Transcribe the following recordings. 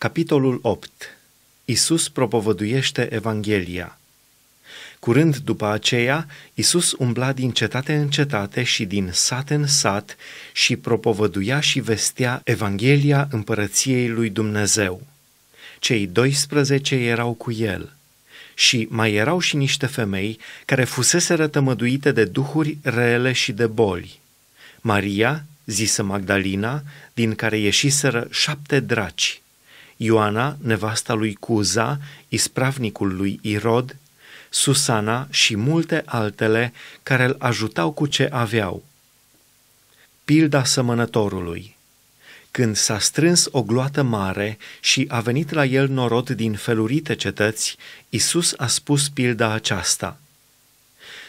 Capitolul 8. Isus propovăduiește Evanghelia. Curând după aceea, Isus umbla din cetate în cetate și din sat în sat și propovăduia și vestea Evanghelia împărăției lui Dumnezeu. Cei 12 erau cu el. Și mai erau și niște femei care fusese rătămăduite de duhuri rele și de boli. Maria, zisă Magdalena, din care ieșiseră șapte draci – Ioana, nevasta lui Cuza, ispravnicul lui Irod, Susana și multe altele care îl ajutau cu ce aveau. Pilda sămănătorului Când s-a strâns o gloată mare și a venit la el norod din felurite cetăți, Isus a spus pilda aceasta.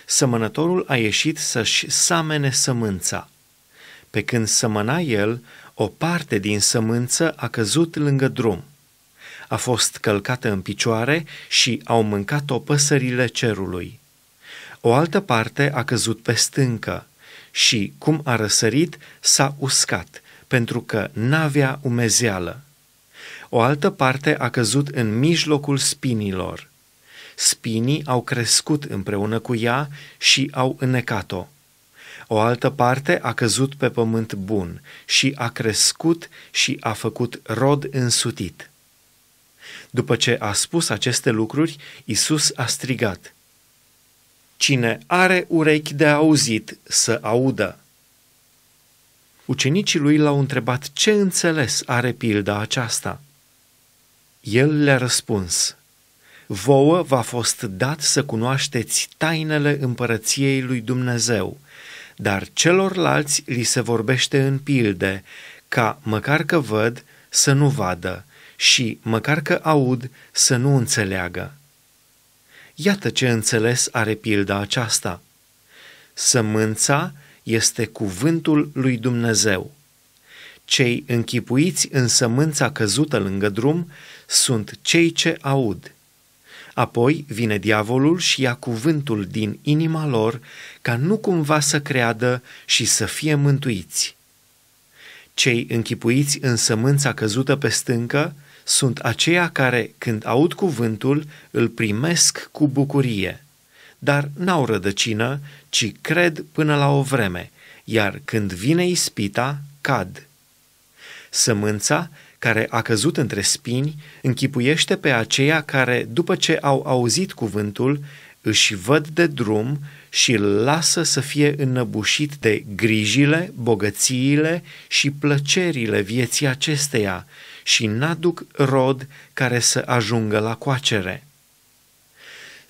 Sămănătorul a ieșit să-și samene sămânța. Pe când sămăna el, o parte din sămânță a căzut lângă drum. A fost călcată în picioare și au mâncat-o păsările cerului. O altă parte a căzut pe stâncă și, cum a răsărit, s-a uscat, pentru că n-avea umezeală. O altă parte a căzut în mijlocul spinilor. Spinii au crescut împreună cu ea și au înecat-o o altă parte a căzut pe pământ bun și a crescut și a făcut rod însutit. După ce a spus aceste lucruri, Isus a strigat: Cine are urechi de auzit, să audă. Ucenicii lui l-au întrebat ce înțeles are pilda aceasta. El le-a răspuns: Vouă v-a fost dat să cunoașteți tainele împărăției lui Dumnezeu, dar celorlalți li se vorbește în pilde, ca măcar că văd să nu vadă și măcar că aud să nu înțeleagă. Iată ce înțeles are pilda aceasta. Sămânța este cuvântul lui Dumnezeu. Cei închipuiți în sămânța căzută lângă drum sunt cei ce aud – Apoi vine diavolul și ia cuvântul din inima lor ca nu cumva să creadă și să fie mântuiți. Cei închipuiți în sămânța căzută pe stâncă sunt aceia care, când aud cuvântul, îl primesc cu bucurie, dar n-au rădăcină, ci cred până la o vreme, iar când vine ispita, cad. Sămânța care a căzut între spini, închipuiește pe aceia care, după ce au auzit cuvântul, își văd de drum și îl lasă să fie înnăbușit de grijile, bogățiile și plăcerile vieții acesteia și n-aduc rod care să ajungă la coacere.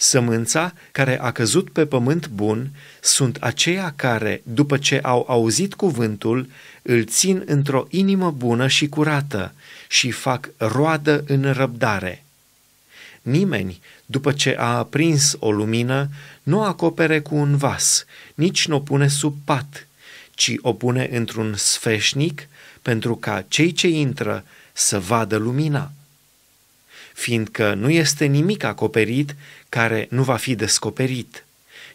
Sămânța care a căzut pe pământ bun sunt aceia care, după ce au auzit cuvântul, îl țin într-o inimă bună și curată și fac roadă în răbdare. Nimeni, după ce a aprins o lumină, nu o acopere cu un vas, nici nu o pune sub pat, ci o pune într-un sfeșnic pentru ca cei ce intră să vadă lumina. Fiindcă nu este nimic acoperit care nu va fi descoperit,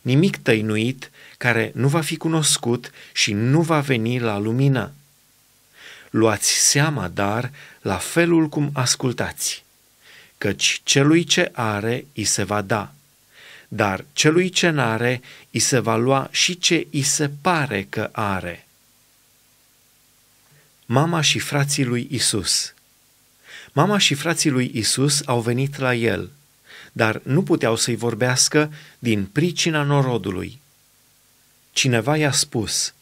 nimic tăinuit care nu va fi cunoscut și nu va veni la lumină. Luați seama, dar, la felul cum ascultați, căci celui ce are îi se va da, dar celui ce n-are îi se va lua și ce îi se pare că are. Mama și frații lui Isus Mama și frații lui Isus au venit la el – dar nu puteau să-i vorbească din pricina norodului. Cineva i-a spus,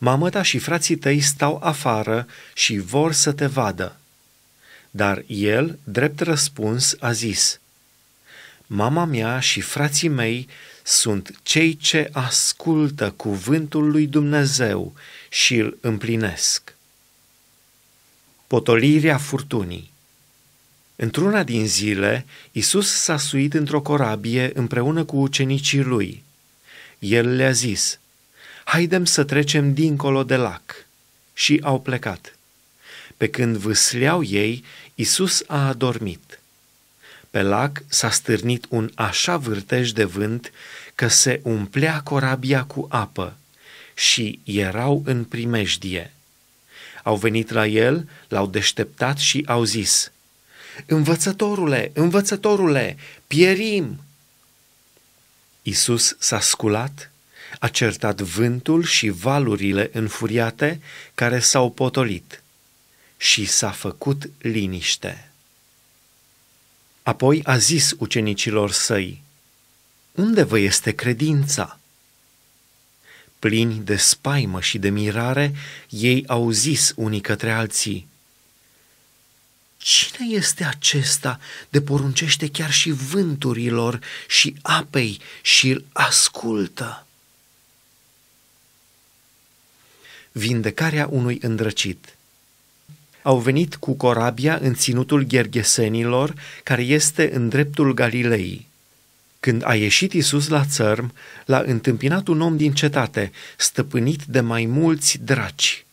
Mamă ta și frații tăi stau afară și vor să te vadă. Dar el, drept răspuns, a zis, Mama mea și frații mei sunt cei ce ascultă cuvântul lui Dumnezeu și îl împlinesc. Potolirea furtunii Într-una din zile, Isus s-a suit într-o corabie împreună cu ucenicii lui. El le-a zis, Haidem să trecem dincolo de lac. Și au plecat. Pe când vâsleau ei, Isus a adormit. Pe lac s-a stârnit un așa vârtej de vânt că se umplea corabia cu apă și erau în primejdie. Au venit la el, l-au deșteptat și au zis – Învățătorule, învățătorule, pierim! Isus s-a sculat, a certat vântul și valurile înfuriate care s-au potolit și s-a făcut liniște. Apoi a zis ucenicilor săi, Unde vă este credința? Plini de spaimă și de mirare, ei au zis unii către alții, Cine este acesta de poruncește chiar și vânturilor și apei și îl ascultă? Vindecarea unui îndrăcit Au venit cu corabia în ținutul ghergesenilor, care este în dreptul Galilei. Când a ieșit Isus la țărm, l-a întâmpinat un om din cetate, stăpânit de mai mulți draci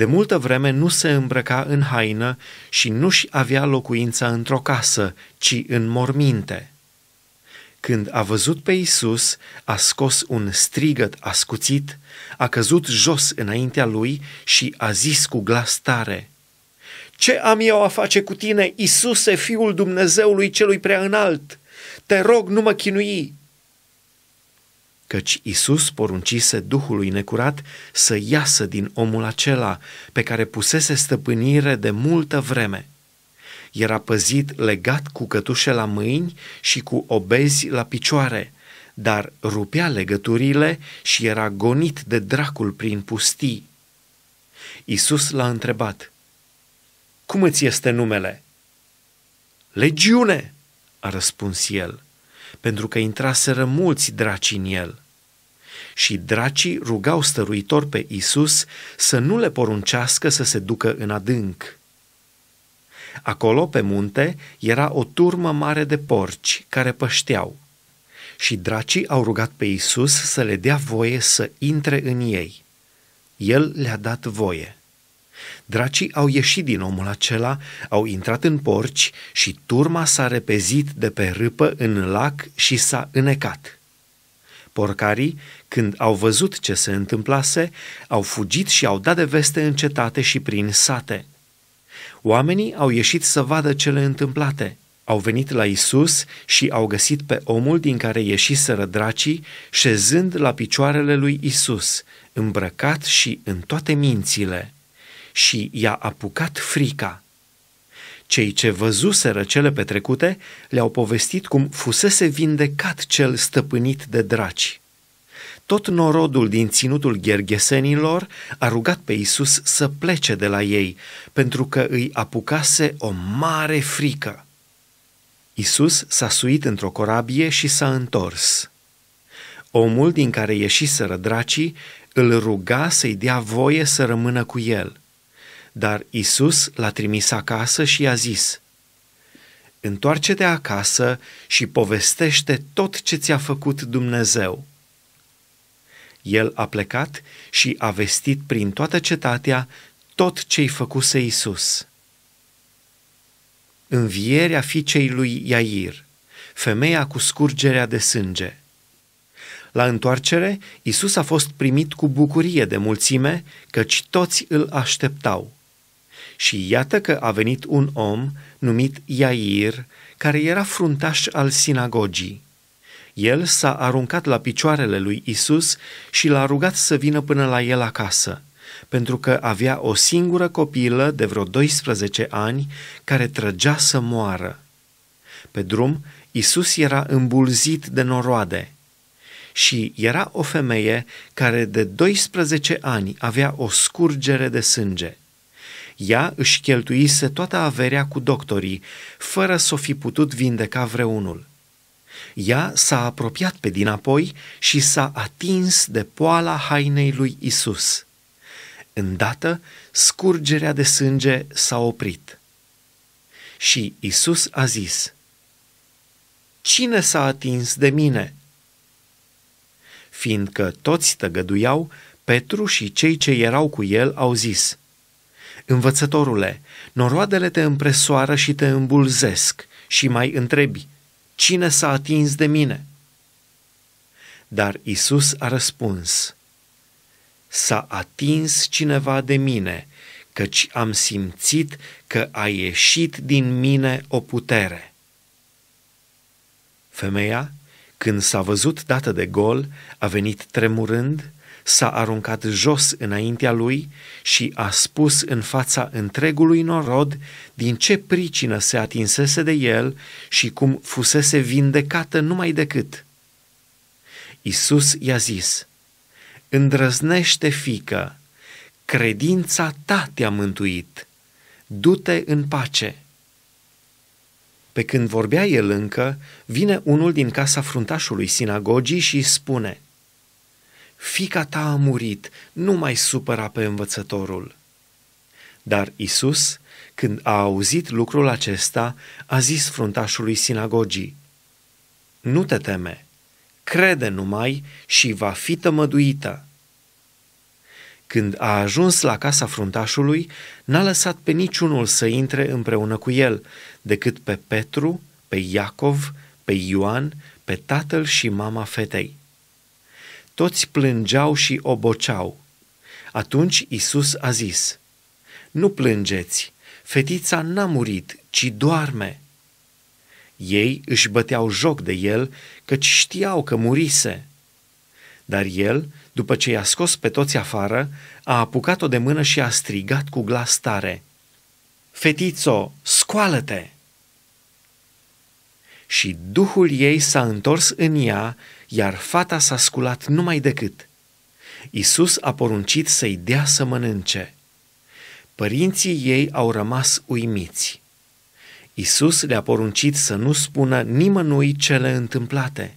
de multă vreme nu se îmbrăca în haină și nu-și avea locuința într-o casă, ci în morminte. Când a văzut pe Isus, a scos un strigăt ascuțit, a căzut jos înaintea lui și a zis cu glas tare, Ce am eu a face cu tine, Isuse, Fiul Dumnezeului Celui prea înalt? Te rog, nu mă chinui! căci Isus poruncise Duhului necurat să iasă din omul acela pe care pusese stăpânire de multă vreme. Era păzit legat cu cătușe la mâini și cu obezi la picioare, dar rupea legăturile și era gonit de dracul prin pustii. Isus l-a întrebat, Cum îți este numele? Legiune, a răspuns el pentru că intraseră mulți draci în el. Și dracii rugau stăruitor pe Isus să nu le poruncească să se ducă în adânc. Acolo, pe munte, era o turmă mare de porci care pășteau. Și dracii au rugat pe Isus să le dea voie să intre în ei. El le-a dat voie. Dracii au ieșit din omul acela, au intrat în porci și turma s-a repezit de pe râpă în lac și s-a înecat. Porcarii, când au văzut ce se întâmplase, au fugit și au dat de veste în cetate și prin sate. Oamenii au ieșit să vadă cele întâmplate. Au venit la Isus și au găsit pe omul din care ieșiseră dracii, șezând la picioarele lui Isus, îmbrăcat și în toate mințile și i-a apucat frica. Cei ce văzuseră cele petrecute le-au povestit cum fusese vindecat cel stăpânit de draci. Tot norodul din ținutul ghergesenilor a rugat pe Isus să plece de la ei, pentru că îi apucase o mare frică. Isus s-a suit într-o corabie și s-a întors. Omul din care ieșiseră dracii îl ruga să-i dea voie să rămână cu el – dar Isus l-a trimis acasă și i-a zis, Întoarce-te acasă și povestește tot ce ți-a făcut Dumnezeu. El a plecat și a vestit prin toată cetatea tot ce-i făcuse Isus. Învierea fiicei lui Iair, femeia cu scurgerea de sânge. La întoarcere, Isus a fost primit cu bucurie de mulțime, căci toți îl așteptau. Și iată că a venit un om numit Iair, care era fruntaș al sinagogii. El s-a aruncat la picioarele lui Isus și l-a rugat să vină până la el acasă, pentru că avea o singură copilă de vreo 12 ani care trăgea să moară. Pe drum, Isus era îmbulzit de noroade și era o femeie care de 12 ani avea o scurgere de sânge. Ea își cheltuise toată averea cu doctorii, fără să o fi putut vindeca vreunul. Ea s-a apropiat pe dinapoi și s-a atins de poala hainei lui Isus. Îndată, scurgerea de sânge s-a oprit. Și Isus a zis, Cine s-a atins de mine?" Fiindcă toți tăgăduiau, Petru și cei ce erau cu el au zis, Învățătorule, noroadele te împresoară și te îmbulzesc și mai întrebi, cine s-a atins de mine? Dar Isus a răspuns, s-a atins cineva de mine, căci am simțit că a ieșit din mine o putere. Femeia, când s-a văzut dată de gol, a venit tremurând, s-a aruncat jos înaintea lui și a spus în fața întregului norod din ce pricină se atinsese de el și cum fusese vindecată numai decât. Isus i-a zis, Îndrăznește, fică, credința ta te-a mântuit, du-te în pace. Pe când vorbea el încă, vine unul din casa fruntașului sinagogii și spune – fica ta a murit, nu mai supăra pe învățătorul. Dar Isus, când a auzit lucrul acesta, a zis fruntașului sinagogii, Nu te teme, crede numai și va fi tămăduită. Când a ajuns la casa fruntașului, n-a lăsat pe niciunul să intre împreună cu el, decât pe Petru, pe Iacov, pe Ioan, pe tatăl și mama fetei toți plângeau și oboceau. Atunci Isus a zis, Nu plângeți, fetița n-a murit, ci doarme. Ei își băteau joc de el, căci știau că murise. Dar el, după ce i-a scos pe toți afară, a apucat-o de mână și a strigat cu glas tare, Fetițo, scoală-te! și duhul ei s-a întors în ea, iar fata s-a sculat numai decât. Isus a poruncit să-i dea să mănânce. Părinții ei au rămas uimiți. Isus le-a poruncit să nu spună nimănui cele întâmplate.